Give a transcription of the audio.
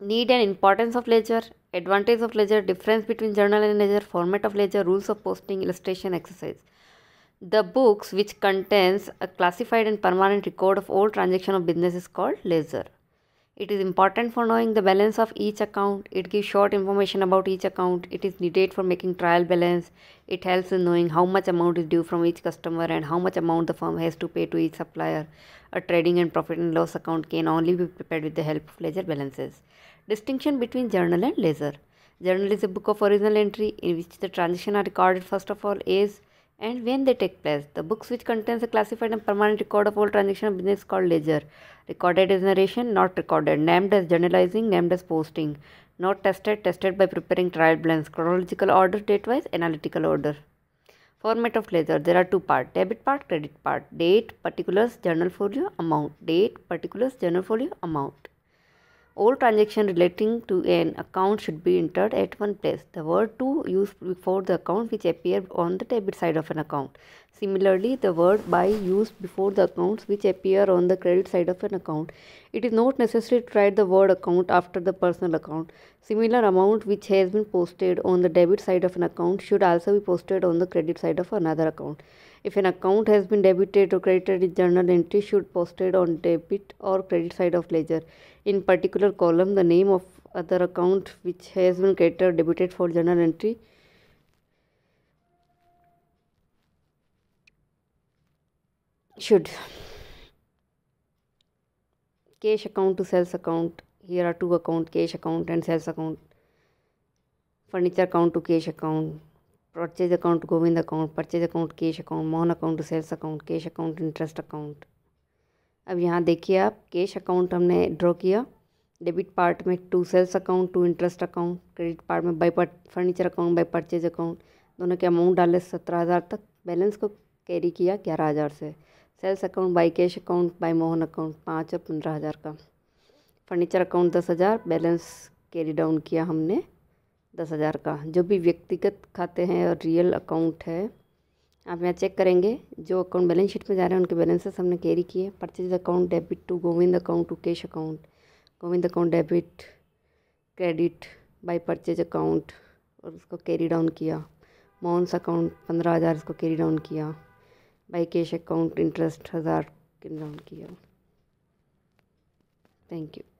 need and importance of ledger advantage of ledger difference between journal and ledger format of ledger rules of posting illustration exercise the books which contains a classified and permanent record of all transaction of business is called ledger it is important for knowing the balance of each account. It gives short information about each account. It is needed for making trial balance. It helps in knowing how much amount is due from each customer and how much amount the firm has to pay to each supplier. A trading and profit and loss account can only be prepared with the help of ledger balances. Distinction between journal and ledger. Journal is a book of original entry in which the transactions are recorded first of all Is and when they take place. The books which contains a classified and permanent record of all transaction business called ledger. Recorded as narration, not recorded. Named as journalizing, named as posting. Not tested, tested by preparing trial balance. Chronological order, date-wise, analytical order. Format of ledger. There are two part. Debit part, credit part. Date, particulars, journal folio, amount. Date, particulars, journal folio, amount. All transactions relating to an account should be entered at one place. The word to used before the account which appear on the debit side of an account. Similarly, the word by used before the accounts which appear on the credit side of an account. It is not necessary to write the word account after the personal account. Similar amount which has been posted on the debit side of an account should also be posted on the credit side of another account. If an account has been debited or credited, journal entry should posted on debit or credit side of ledger in particular column the name of other account which has been or debited for journal entry should cash account to sales account here are two account cash account and sales account furniture account to cash account purchase account to govind account purchase account cash account mohan account to sales account cash account interest account अब यहाँ देखिए आप cash account हमने draw किया debit part में to sales account to interest account credit part में by furniture account by purchase account दोनों के अमाउंट डाले सत्रह हज़ार तक बैलेंस को कैरी किया ग्यारह हज़ार से sales account by cash account by Mohan account पाँच और पंद्रह हज़ार का फर्नीचर अकाउंट दस हज़ार बैलेंस कैरी डाउन किया हमने दस हज़ार का जो भी व्यक्तिगत खाते हैं और रियल अकाउंट है आप यहाँ चेक करेंगे जो अकाउंट बैलेंस शीट में जा रहे हैं उनके बैलेंसेस हमने कैरी किए purchase account debit to Govind account to cash account Govind account debit credit by purchase account और उसको कैरी डाउन किया माउंस अकाउंट पंद्रह हज़ार इसको कैरी डाउन किया बाई कैश अकाउंट इंटरेस्ट हज़ार कैरी डाउन किया थैंक यू